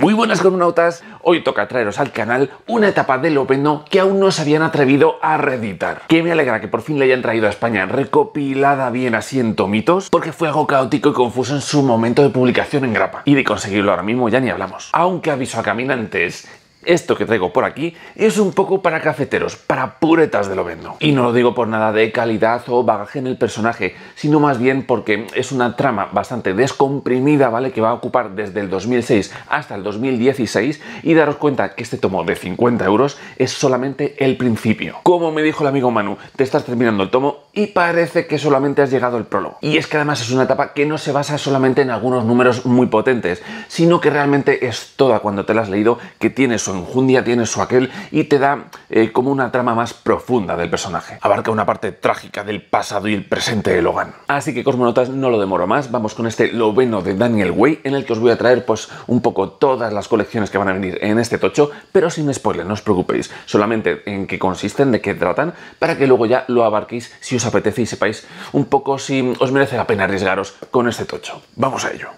Muy buenas cronautas, hoy toca traeros al canal una etapa del Openo que aún no se habían atrevido a reeditar. Que me alegra que por fin le hayan traído a España recopilada bien así en tomitos, porque fue algo caótico y confuso en su momento de publicación en grapa. Y de conseguirlo ahora mismo ya ni hablamos. Aunque aviso a caminantes esto que traigo por aquí es un poco para cafeteros, para puretas de lo vendo. Y no lo digo por nada de calidad o bagaje en el personaje, sino más bien porque es una trama bastante descomprimida, ¿vale? Que va a ocupar desde el 2006 hasta el 2016 y daros cuenta que este tomo de 50 euros es solamente el principio. Como me dijo el amigo Manu, te estás terminando el tomo y parece que solamente has llegado al prólogo. Y es que además es una etapa que no se basa solamente en algunos números muy potentes, sino que realmente es toda cuando te la has leído que tiene su enjundia, tiene su aquel y te da eh, como una trama más profunda del personaje. Abarca una parte trágica del pasado y el presente de Logan. Así que cosmonotas, no lo demoro más, vamos con este Loveno de Daniel Way en el que os voy a traer pues un poco todas las colecciones que van a venir en este tocho, pero sin spoiler, no os preocupéis, solamente en qué consisten, de qué tratan, para que luego ya lo abarquéis si os apetece y sepáis un poco si os merece la pena arriesgaros con este tocho. Vamos a ello.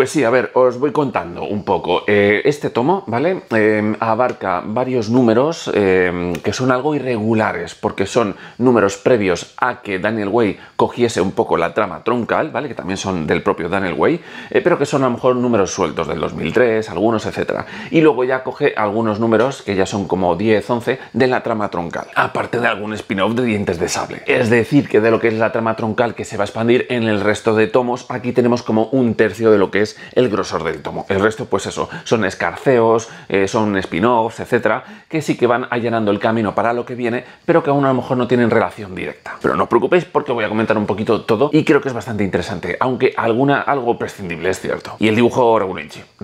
Pues sí, a ver, os voy contando un poco. Eh, este tomo, ¿vale? Em, abarca varios números em, que son algo irregulares, porque son números previos a que Daniel Way cogiese un poco la trama troncal, ¿vale? Que también son del propio Daniel Way, eh, pero que son a lo mejor números sueltos del 2003, algunos, etcétera Y luego ya coge algunos números, que ya son como 10, 11, de la trama troncal, aparte de algún spin-off de Dientes de Sable. Es decir, que de lo que es la trama troncal que se va a expandir en el resto de tomos, aquí tenemos como un tercio de lo que es el grosor del tomo. El resto, pues eso, son escarceos, eh, son spin-offs, etcétera, que sí que van allanando el camino para lo que viene, pero que aún a lo mejor no tienen relación directa. Pero no os preocupéis porque voy a comentar un poquito todo y creo que es bastante interesante, aunque alguna, algo prescindible, es cierto. Y el dibujo de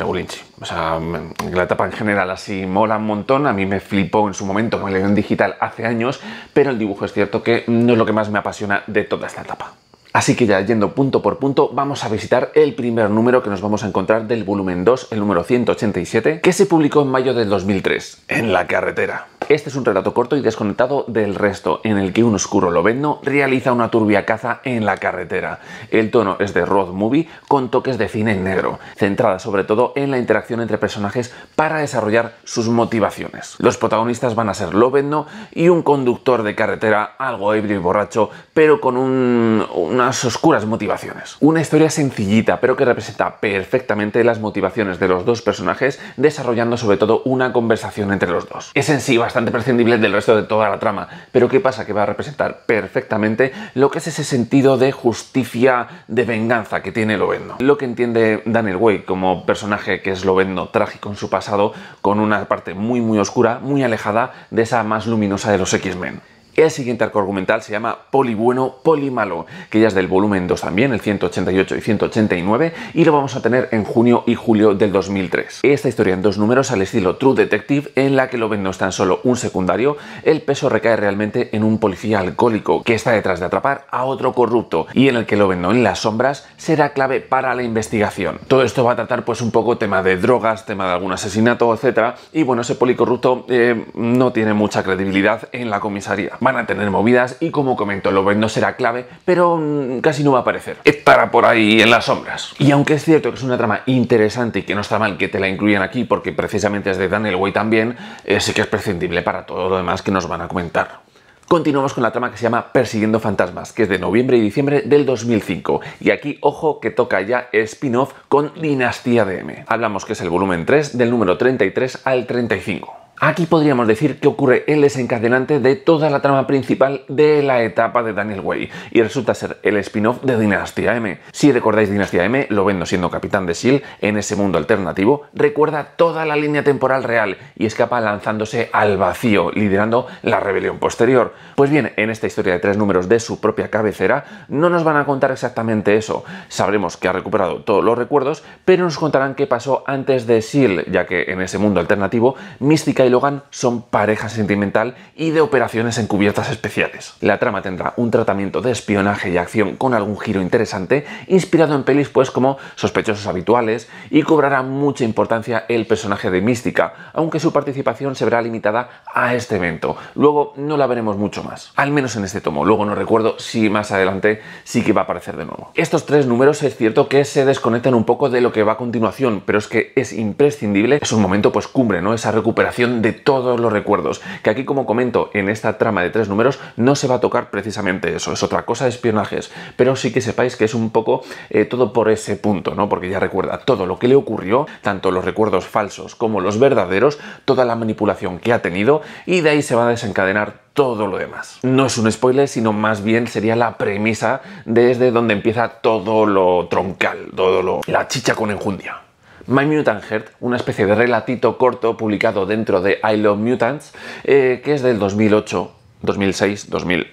Regulinchi. O sea, mm, la etapa en general así mola un montón, a mí me flipó en su momento con el en digital hace años, pero el dibujo es cierto que no es lo que más me apasiona de toda esta etapa. Así que ya yendo punto por punto, vamos a visitar el primer número que nos vamos a encontrar del volumen 2, el número 187, que se publicó en mayo del 2003, en la carretera. Este es un relato corto y desconectado del resto, en el que un oscuro Loveno realiza una turbia caza en la carretera. El tono es de road movie con toques de cine negro, centrada sobre todo en la interacción entre personajes para desarrollar sus motivaciones. Los protagonistas van a ser Loveno y un conductor de carretera algo ebrio y borracho, pero con unas oscuras motivaciones. Una historia sencillita, pero que representa perfectamente las motivaciones de los dos personajes, desarrollando sobre todo una conversación entre los dos. Es en sí bastante bastante del resto de toda la trama. Pero ¿qué pasa? Que va a representar perfectamente lo que es ese sentido de justicia, de venganza que tiene Lovendo. Lo que entiende Daniel Way como personaje que es Lovendo, trágico en su pasado, con una parte muy muy oscura, muy alejada de esa más luminosa de los X-Men. El siguiente arco argumental se llama Polibueno Polimalo, que ya es del volumen 2 también, el 188 y 189, y lo vamos a tener en junio y julio del 2003. Esta historia en dos números al estilo True Detective, en la que ven no es tan solo un secundario, el peso recae realmente en un policía alcohólico que está detrás de atrapar a otro corrupto, y en el que lo no en las sombras será clave para la investigación. Todo esto va a tratar pues un poco tema de drogas, tema de algún asesinato, etc. y bueno, ese policorrupto eh, no tiene mucha credibilidad en la comisaría van a tener movidas y como comento, ven no será clave, pero mm, casi no va a aparecer. Estará por ahí en las sombras. Y aunque es cierto que es una trama interesante y que no está mal que te la incluyan aquí porque precisamente es de Daniel Way también, eh, sí que es prescindible para todo lo demás que nos van a comentar. Continuamos con la trama que se llama Persiguiendo Fantasmas, que es de noviembre y diciembre del 2005. Y aquí, ojo, que toca ya spin-off con Dinastía DM. Hablamos que es el volumen 3 del número 33 al 35. Aquí podríamos decir que ocurre el desencadenante de toda la trama principal de la etapa de Daniel Way, y resulta ser el spin-off de Dinastía M. Si recordáis Dinastía M, lo vendo siendo capitán de SEAL en ese mundo alternativo, recuerda toda la línea temporal real y escapa lanzándose al vacío, liderando la rebelión posterior. Pues bien, en esta historia de tres números de su propia cabecera, no nos van a contar exactamente eso. Sabremos que ha recuperado todos los recuerdos, pero nos contarán qué pasó antes de SEAL, ya que en ese mundo alternativo, Mística Logan son pareja sentimental y de operaciones encubiertas especiales. La trama tendrá un tratamiento de espionaje y acción con algún giro interesante, inspirado en pelis pues como Sospechosos Habituales, y cobrará mucha importancia el personaje de Mística, aunque su participación se verá limitada a este evento. Luego no la veremos mucho más, al menos en este tomo. Luego no recuerdo si más adelante sí que va a aparecer de nuevo. Estos tres números es cierto que se desconectan un poco de lo que va a continuación, pero es que es imprescindible, es un momento pues cumbre, ¿no? Esa recuperación de todos los recuerdos, que aquí como comento en esta trama de tres números no se va a tocar precisamente eso, es otra cosa de espionajes, pero sí que sepáis que es un poco eh, todo por ese punto, ¿no? Porque ya recuerda todo lo que le ocurrió, tanto los recuerdos falsos como los verdaderos, toda la manipulación que ha tenido y de ahí se va a desencadenar todo lo demás. No es un spoiler, sino más bien sería la premisa desde donde empieza todo lo troncal, todo lo... la chicha con enjundia. My Mutant Heart, una especie de relatito corto publicado dentro de I Love Mutants, eh, que es del 2008, 2006, 2000,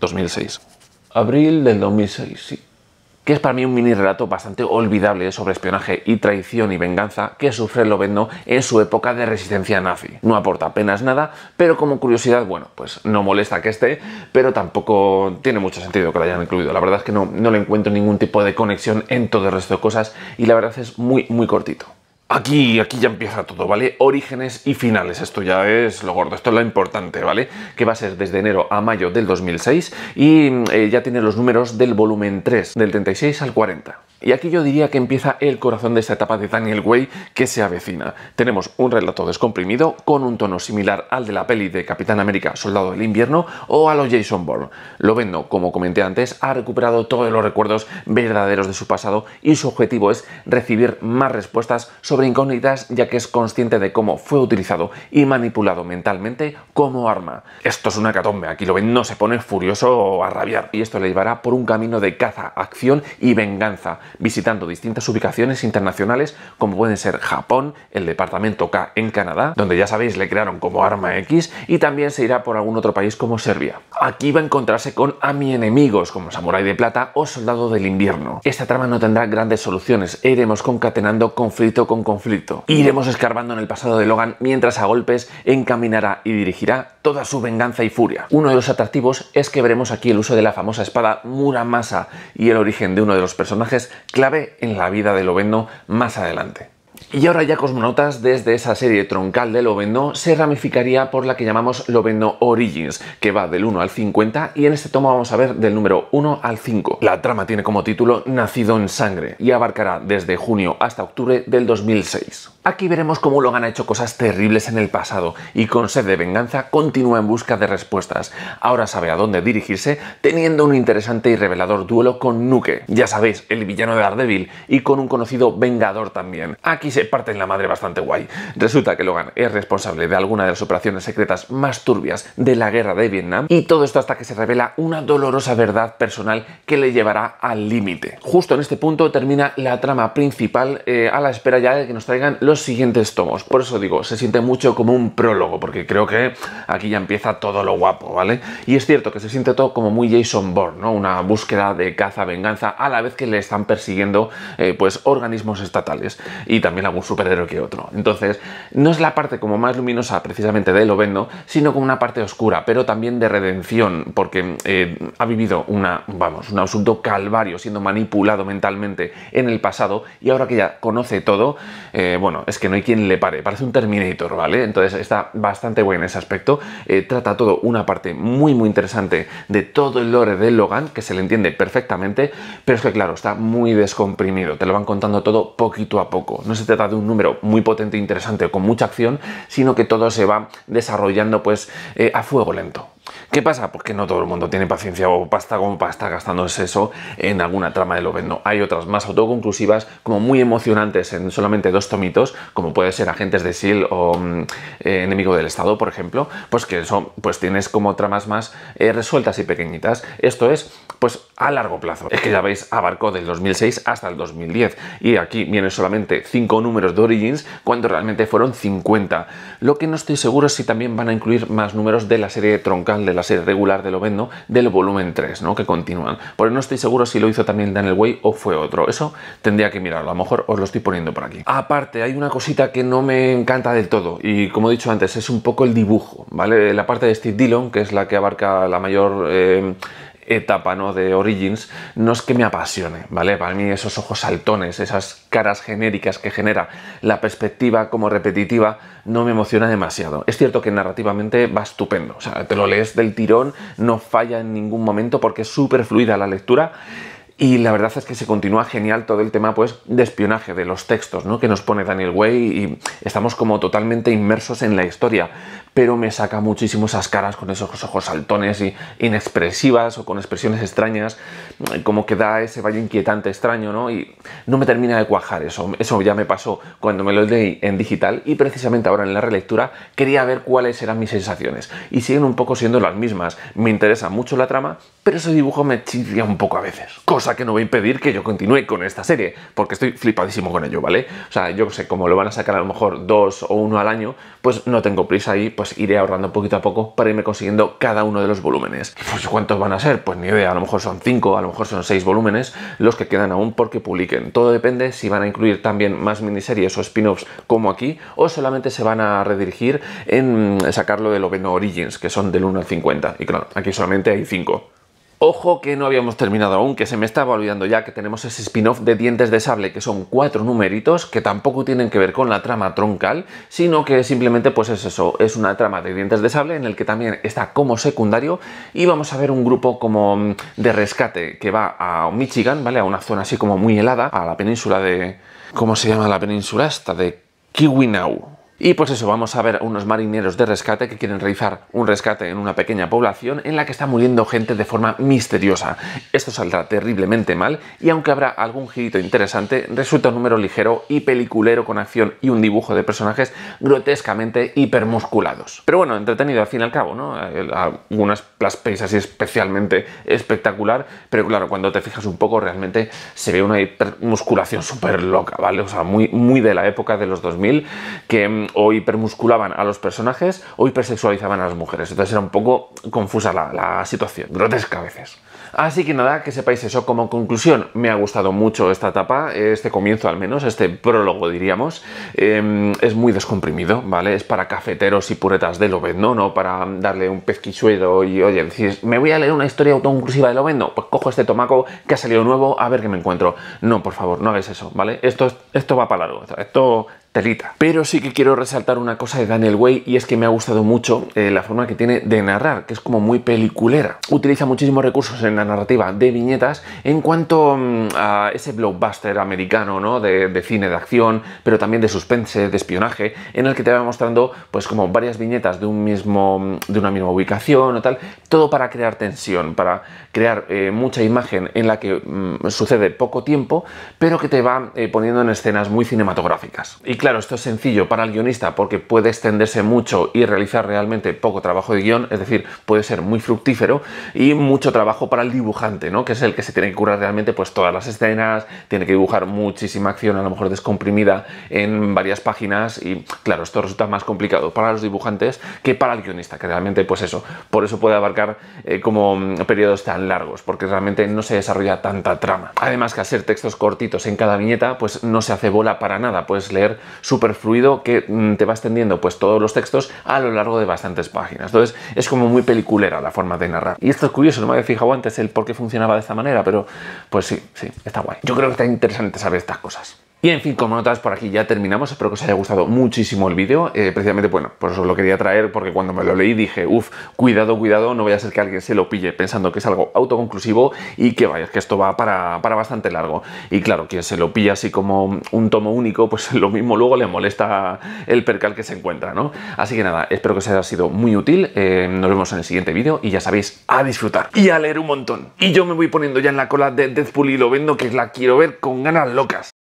2006. Abril del 2006, sí que es para mí un mini relato bastante olvidable sobre espionaje y traición y venganza que sufre Lovendo en su época de resistencia nazi. No aporta apenas nada, pero como curiosidad, bueno, pues no molesta que esté, pero tampoco tiene mucho sentido que lo hayan incluido. La verdad es que no, no le encuentro ningún tipo de conexión en todo el resto de cosas y la verdad es muy, muy cortito. Aquí, aquí ya empieza todo, ¿vale? Orígenes y finales, esto ya es lo gordo, esto es lo importante, ¿vale? Que va a ser desde enero a mayo del 2006 y eh, ya tiene los números del volumen 3, del 36 al 40. Y aquí yo diría que empieza el corazón de esta etapa de Daniel Way que se avecina. Tenemos un relato descomprimido con un tono similar al de la peli de Capitán América Soldado del Invierno o a los Jason Bourne. Lovendo, como comenté antes, ha recuperado todos los recuerdos verdaderos de su pasado y su objetivo es recibir más respuestas sobre incógnitas ya que es consciente de cómo fue utilizado y manipulado mentalmente como arma. Esto es una catombe, aquí lo no se pone furioso o a rabiar y esto le llevará por un camino de caza, acción y venganza visitando distintas ubicaciones internacionales como pueden ser Japón, el departamento K en Canadá, donde ya sabéis le crearon como arma X, y también se irá por algún otro país como Serbia. Aquí va a encontrarse con a mi enemigos como Samurai de Plata o Soldado del Invierno. Esta trama no tendrá grandes soluciones e iremos concatenando conflicto con conflicto. Iremos escarbando en el pasado de Logan mientras a golpes encaminará y dirigirá toda su venganza y furia. Uno de los atractivos es que veremos aquí el uso de la famosa espada Muramasa y el origen de uno de los personajes clave en la vida de Lovendo más adelante. Y ahora ya cosmonotas desde esa serie troncal de Lovendo, se ramificaría por la que llamamos Lovendo Origins, que va del 1 al 50 y en este tomo vamos a ver del número 1 al 5. La trama tiene como título Nacido en Sangre y abarcará desde junio hasta octubre del 2006. Aquí veremos cómo Logan ha hecho cosas terribles en el pasado y con sed de venganza continúa en busca de respuestas. Ahora sabe a dónde dirigirse teniendo un interesante y revelador duelo con Nuke, ya sabéis, el villano de Daredevil y con un conocido vengador también. Aquí se parte parten la madre bastante guay. Resulta que Logan es responsable de alguna de las operaciones secretas más turbias de la guerra de Vietnam y todo esto hasta que se revela una dolorosa verdad personal que le llevará al límite. Justo en este punto termina la trama principal eh, a la espera ya de que nos traigan los siguientes tomos. Por eso digo, se siente mucho como un prólogo porque creo que aquí ya empieza todo lo guapo, ¿vale? Y es cierto que se siente todo como muy Jason Bourne, ¿no? Una búsqueda de caza, venganza, a la vez que le están persiguiendo eh, pues organismos estatales y también la un superhéroe que otro. Entonces, no es la parte como más luminosa precisamente de vendo sino como una parte oscura, pero también de redención, porque eh, ha vivido una, vamos, un asunto calvario siendo manipulado mentalmente en el pasado y ahora que ya conoce todo, eh, bueno, es que no hay quien le pare, parece un Terminator, ¿vale? Entonces está bastante bueno en ese aspecto, eh, trata todo una parte muy muy interesante de todo el lore de Logan, que se le entiende perfectamente, pero es que claro, está muy descomprimido, te lo van contando todo poquito a poco, no se te de un número muy potente, e interesante, con mucha acción, sino que todo se va desarrollando pues eh, a fuego lento. ¿Qué pasa? porque pues no todo el mundo tiene paciencia o pasta como para estar gastándose eso en alguna trama de vendo Hay otras más autoconclusivas, como muy emocionantes en solamente dos tomitos, como puede ser Agentes de sil e o mm, eh, Enemigo del Estado, por ejemplo, pues que eso, pues tienes como tramas más eh, resueltas y pequeñitas. Esto es, pues a largo plazo. Es que ya veis, abarcó del 2006 hasta el 2010 y aquí vienen solamente 5 números de Origins cuando realmente fueron 50. Lo que no estoy seguro es si también van a incluir más números de la serie de tronca de la serie regular de lo vendo, del volumen 3, ¿no? que continúan. Por eso no estoy seguro si lo hizo también Daniel Way o fue otro. Eso tendría que mirarlo, a lo mejor os lo estoy poniendo por aquí. Aparte, hay una cosita que no me encanta del todo y como he dicho antes, es un poco el dibujo, ¿vale? La parte de Steve Dillon, que es la que abarca la mayor eh, etapa ¿no? de Origins, no es que me apasione, ¿vale? Para mí esos ojos saltones, esas caras genéricas que genera la perspectiva como repetitiva, no me emociona demasiado. Es cierto que narrativamente va estupendo, o sea, te lo lees del tirón, no falla en ningún momento porque es súper fluida la lectura. Y la verdad es que se continúa genial todo el tema pues, de espionaje, de los textos ¿no? que nos pone Daniel Way y estamos como totalmente inmersos en la historia pero me saca muchísimo esas caras con esos ojos saltones y inexpresivas o con expresiones extrañas, como que da ese valle inquietante extraño, ¿no? Y no me termina de cuajar eso. Eso ya me pasó cuando me lo leí en digital y precisamente ahora en la relectura quería ver cuáles eran mis sensaciones. Y siguen un poco siendo las mismas. Me interesa mucho la trama, pero ese dibujo me chirría un poco a veces. Cosa que no va a impedir que yo continúe con esta serie, porque estoy flipadísimo con ello, ¿vale? O sea, yo sé, como lo van a sacar a lo mejor dos o uno al año, pues no tengo prisa ahí, pues iré ahorrando poquito a poco para irme consiguiendo cada uno de los volúmenes. ¿Y pues, ¿cuántos van a ser? Pues ni idea, a lo mejor son 5, a lo mejor son 6 volúmenes los que quedan aún porque publiquen. Todo depende si van a incluir también más miniseries o spin-offs como aquí o solamente se van a redirigir en sacarlo de Loveno Origins, que son del 1 al 50. Y claro, aquí solamente hay 5. Ojo que no habíamos terminado aún, que se me estaba olvidando ya que tenemos ese spin-off de Dientes de Sable, que son cuatro numeritos que tampoco tienen que ver con la trama troncal, sino que simplemente pues es eso, es una trama de Dientes de Sable en el que también está como secundario y vamos a ver un grupo como mm, de rescate que va a Michigan, ¿vale? A una zona así como muy helada, a la península de... ¿Cómo se llama la península esta? De Kiwinau, y pues eso, vamos a ver unos marineros de rescate que quieren realizar un rescate en una pequeña población en la que está muriendo gente de forma misteriosa. Esto saldrá terriblemente mal y aunque habrá algún girito interesante, resulta un número ligero y peliculero con acción y un dibujo de personajes grotescamente hipermusculados. Pero bueno, entretenido al fin y al cabo, ¿no? Algunas las así especialmente espectacular, pero claro, cuando te fijas un poco realmente se ve una hipermusculación súper loca, ¿vale? O sea, muy, muy de la época de los 2000 que mm, o hipermusculaban a los personajes o hipersexualizaban a las mujeres. Entonces era un poco confusa la, situación, grotesca a veces. Así que nada, que sepáis eso como conclusión. Me ha gustado mucho esta etapa, este comienzo al menos, este prólogo diríamos. Em, es muy descomprimido, ¿vale? Es para cafeteros y puretas de Lovendo, no para darle un pezquichuedo y oye, decís, me voy a leer una historia autoconclusiva de vendo? pues cojo este tomaco que ha salido nuevo, a ver qué me encuentro. No, por favor, no hagáis eso, ¿vale? Esto, esto va para largo, esto pero sí que quiero resaltar una cosa de Daniel Way y es que me ha gustado mucho eh, la forma que tiene de narrar, que es como muy peliculera. Utiliza muchísimos recursos en la narrativa de viñetas en cuanto mm, a ese blockbuster americano, ¿no? De, cine de acción, pero también de suspense, de espionaje, en el que te va mostrando pues como varias viñetas de un mismo mm, de una misma ubicación o tal, todo para crear tensión, para crear eh, mucha imagen en la que mm, sucede poco tiempo, pero que te va eh, poniendo en escenas muy cinematográficas claro, esto es sencillo para el guionista porque puede extenderse mucho y realizar realmente poco trabajo de guión, es decir, puede ser muy fructífero y mucho trabajo para el dibujante, ¿no? Que es el que se tiene que curar realmente pues todas las escenas, tiene que dibujar muchísima acción, a lo mejor descomprimida en varias páginas y claro, esto resulta más complicado para los dibujantes que para el guionista, que realmente pues eso, por eso puede abarcar eh, como mm, periodos tan largos, porque realmente no se desarrolla tanta trama. Además que hacer textos cortitos en cada viñeta pues no se hace bola para nada, puedes leer superfluido que mm, te va extendiendo pues todos los textos a lo largo de bastantes páginas. Entonces es como muy peliculera la forma de narrar. Y esto es curioso, no me había fijado antes el por qué funcionaba de esta manera, pero pues sí, sí, está guay. Yo creo que está interesante saber estas cosas. Y en fin, como notas, por aquí ya terminamos. Espero que os haya gustado muchísimo el vídeo. Eh, precisamente, bueno, pues os lo quería traer porque cuando me lo leí dije, uff, cuidado, cuidado, no vaya a ser que alguien se lo pille pensando que es algo autoconclusivo y que vaya, que esto va para, bastante largo. Y claro, quien se lo pilla así como un tomo único, pues lo mismo luego le molesta el percal que se encuentra, ¿no? Así que nada, espero que os haya sido muy útil. Eh, nos vemos en el siguiente vídeo y ya sabéis, a disfrutar y a leer un montón. Y yo me voy poniendo ya en la cola de Deadpool y lo vendo que la quiero ver con ganas locas.